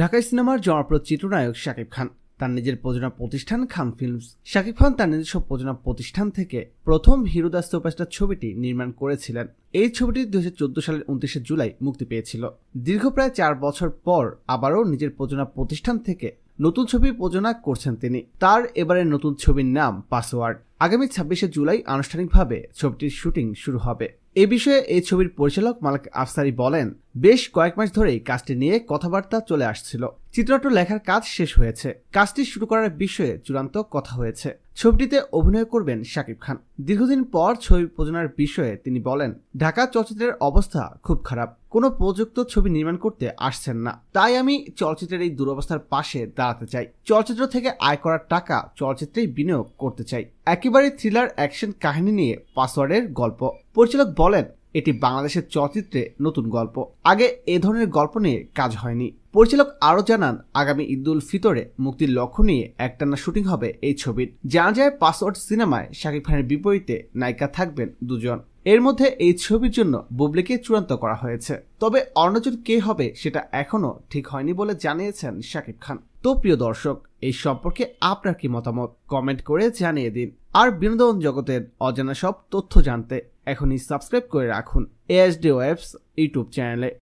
ঢাকায় সিনেমার জনপ্রিয় চিত্রনায়ক শাকিব খান তার নিজের প্রযোজনা প্রতিষ্ঠান খান ফিল্মস শাকিব খান তার নিজস্ব প্রযোজনা প্রতিষ্ঠান থেকে প্রথম হিরো দাস সুপারস্টার ছবিটি নির্মাণ করেছিলেন এই ছবিটি দু সালের উনত্রিশে জুলাই মুক্তি পেয়েছিল দীর্ঘ প্রায় চার বছর পর আবারও নিজের প্রযোজনা প্রতিষ্ঠান থেকে নতুন ছবি প্রযোজনা করছেন তিনি তার এবারে নতুন ছবির নাম পাসওয়ার্ড আগামী ছাব্বিশে জুলাই আনুষ্ঠানিকভাবে ছবিটির শুটিং শুরু হবে এ বিষয়ে এই ছবির পরিচালক মালাক আফসারি বলেন বেশ কয়েক মাস ধরেই কাজটি নিয়ে কথাবার্তা চলে আসছিল চিত্রনাট্য লেখার কাজ শেষ হয়েছে কাজটি শুরু করার বিষয়ে চূড়ান্ত কথা হয়েছে ছবিটিতে অভিনয় করবেন শাকিব খান দীর্ঘদিন পর ছবি প্রযোজনার বিষয়ে তিনি বলেন ঢাকা চলচ্চিত্রের অবস্থা খুব খারাপ কোনো প্রযুক্ত ছবি নির্মাণ করতে আসছেন না তাই আমি চলচ্চিত্রের এই দুরবস্থার পাশে দাঁড়াতে চাই চলচ্চিত্র থেকে আয় করার টাকা চলচ্চিত্রেই বিনিয়োগ করতে চাই একেবারে থ্রিলার অ্যাকশন কাহিনী নিয়ে পাসওয়ার্ডের গল্প পরিচালক বলেন এটি বাংলাদেশের চলচ্চিত্রে নতুন গল্প আগে এ ধরনের গল্প নিয়ে কাজ হয়নি পরিচালক আরও জানান আগামী ঈদুল ফিতরে মুক্তির লক্ষ্য নিয়ে একটানা শুটিং হবে এই ছবির জানা যায় পাসওয়ার্ড সিনেমায় শাকিব খানের বিপরীতে নায়িকা থাকবেন দুজন এর মধ্যে এই ছবির জন্য বুবলিকে চূড়ান্ত করা হয়েছে তবে অন্যজন কে হবে সেটা এখনও ঠিক হয়নি বলে জানিয়েছেন শাকিব খান তো প্রিয় দর্শক এই সম্পর্কে আপনার কি মতামত কমেন্ট করে জানিয়ে দিন আর বিনোদন জগতের অজানা সব তথ্য জানতে এখনই সাবস্ক্রাইব করে রাখুন এএসডি ওয়েবস ইউটিউব চ্যানেলে